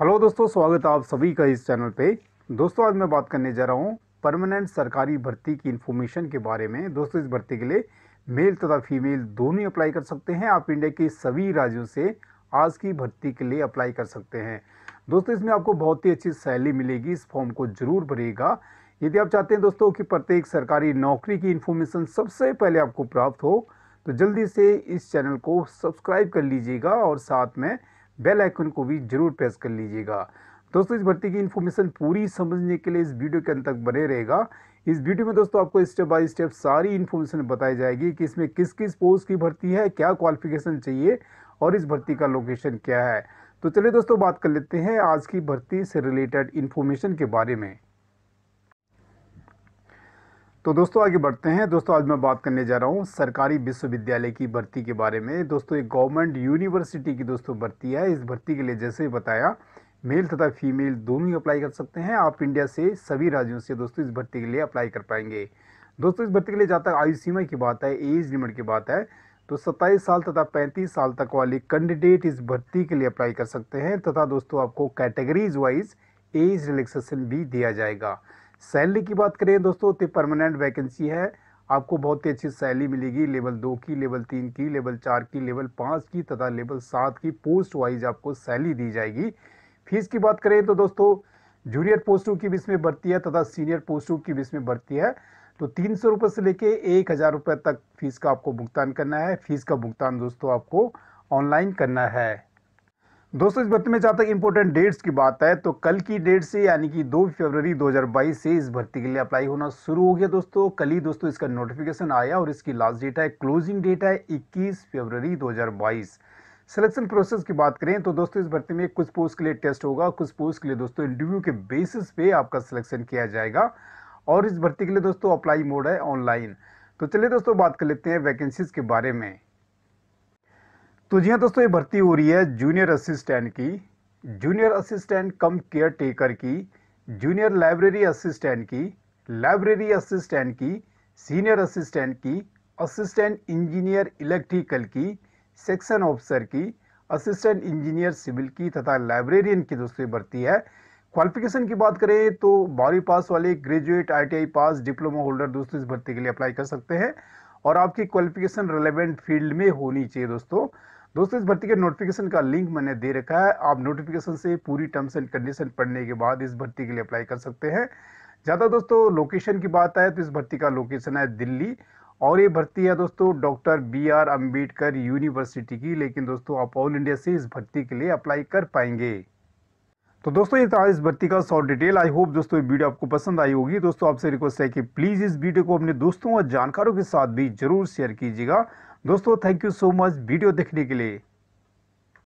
hello दोस्तों स्वागत है आप सभी का इस चैनल पे दोस्तों आज मैं बात करने जा रहा हूँ परमानेंट सरकारी भर्ती की इन्फॉर्मेशन के बारे में दोस्तों इस भर्ती के लिए मेल तथा फीमेल दोनों ही अप्लाई कर सकते हैं आप इंडिया के सभी राज्यों से आज की भर्ती के लिए अप्लाई कर सकते हैं दोस्तों इसमें आपको बहुत ही अच्छी सैलरी मिलेगी इस फॉर्म को जरूर भरिएगा यदि आप चाहते हैं दोस्तों कि प्रत्येक सरकारी नौकरी की इन्फॉर्मेशन सबसे पहले आपको प्राप्त हो तो जल्दी से इस चैनल को सब्सक्राइब कर लीजिएगा और साथ में बेल आइकन को भी जरूर प्रेस कर लीजिएगा दोस्तों इस भर्ती की इन्फॉर्मेशन पूरी समझने के लिए इस वीडियो के अंत तक बने रहेगा इस वीडियो में दोस्तों आपको स्टेप बाय स्टेप सारी इन्फॉर्मेशन बताई जाएगी कि इसमें किस किस पोस्ट की भर्ती है क्या क्वालिफिकेशन चाहिए और इस भर्ती का लोकेशन क्या है तो चलिए दोस्तों बात कर लेते हैं आज की भर्ती से रिलेटेड इन्फॉर्मेशन के बारे में तो दोस्तों आगे बढ़ते हैं दोस्तों आज मैं बात करने जा रहा हूँ सरकारी विश्वविद्यालय की भर्ती के बारे में दोस्तों एक गवर्नमेंट यूनिवर्सिटी की दोस्तों भर्ती है इस भर्ती के लिए जैसे बताया मेल तथा फीमेल दोनों ही अप्लाई कर सकते हैं आप इंडिया से सभी राज्यों से दोस्तों इस भर्ती के लिए अप्लाई कर पाएंगे दोस्तों इस भर्ती के लिए जहाँ तक आयु सीमा की बात है एज लिमिट की बात है तो सत्ताईस साल तथा पैंतीस साल तक वाले कैंडिडेट इस भर्ती के लिए अप्लाई कर सकते हैं तथा दोस्तों आपको कैटेगरीज वाइज एज रिलैक्सेशन भी दिया जाएगा सैलरी की बात करें दोस्तों तो परमानेंट वैकेंसी है आपको बहुत ही अच्छी सैलरी मिलेगी लेवल दो की लेवल तीन की लेवल चार की लेवल पाँच की तथा लेवल सात की पोस्ट वाइज आपको सैलरी दी जाएगी फीस की बात करें तो दोस्तों जूनियर पोस्टों की बीच में बढ़ती है तथा सीनियर पोस्टों की बीच में बढ़ती है तो तीन सौ रुपये से लेके एक हज़ार रुपये तक फीस का आपको भुगतान करना है फीस का भुगतान दोस्तों आपको ऑनलाइन करना है दोस्तों इस भर्ती में जहाँ तक इम्पोर्टेंट डेट्स की बात है तो कल की डेट से यानी कि 2 फरवरी 2022 से इस भर्ती के लिए अप्लाई होना शुरू हो गया दोस्तों कल ही दोस्तों इसका नोटिफिकेशन आया और इसकी लास्ट डेट है क्लोजिंग डेट है 21 फरवरी 2022 सिलेक्शन प्रोसेस की बात करें तो दोस्तों इस भर्ती में कुछ पोस्ट के लिए टेस्ट होगा कुछ पोस्ट के लिए दोस्तों इंटरव्यू के बेसिस पे आपका सिलेक्शन किया जाएगा और इस भर्ती के लिए दोस्तों अप्लाई मोड है ऑनलाइन तो चलिए दोस्तों बात कर लेते हैं वैकेंसीज के बारे में तो जी हाँ दोस्तों ये भर्ती हो रही है जूनियर असिस्टेंट की junior assistant cum caretaker की जूनियर लाइब्रेरी असिस्टेंट की लाइब्रेरी असिस्टेंट की सीनियर असिस्टेंट की असिस्टेंट इंजीनियर इलेक्ट्रिकल की सेक्शन ऑफिसर की असिस्टेंट इंजीनियर सिविल की तथा लाइब्रेरियन की दोस्तों भर्ती है क्वालिफिकेशन की बात करें तो बारहवीं पास वाले graduate ITI pass diploma holder दोस्तों इस भर्ती के लिए अप्लाई कर सकते हैं और आपकी क्वालिफिकेशन रिलेवेंट फील्ड में होनी चाहिए दोस्तों दोस्तों इस भर्ती के नोटिफिकेशन का लिंक मैंने दे रखा है आप नोटिफिकेशन से पूरी टर्म्स एंड कंडीशन पढ़ने के बाद इस भर्ती के लिए अप्लाई कर सकते हैं ज़्यादा दोस्तों लोकेशन की बात आए तो इस भर्ती का लोकेशन है दिल्ली और ये भर्ती है दोस्तों doctor B R Ambedkar university की लेकिन दोस्तों आप ऑल इंडिया से इस भर्ती के लिए अप्लाई कर पाएंगे तो दोस्तों ये था इस भर्ती का शॉर्ट डिटेल आई होप दोस्तों ये वीडियो आपको पसंद आई होगी दोस्तों आपसे रिक्वेस्ट है कि प्लीज़ इस वीडियो को अपने दोस्तों और जानकारों के साथ भी जरूर शेयर कीजिएगा दोस्तों thank you so much video देखने के लिए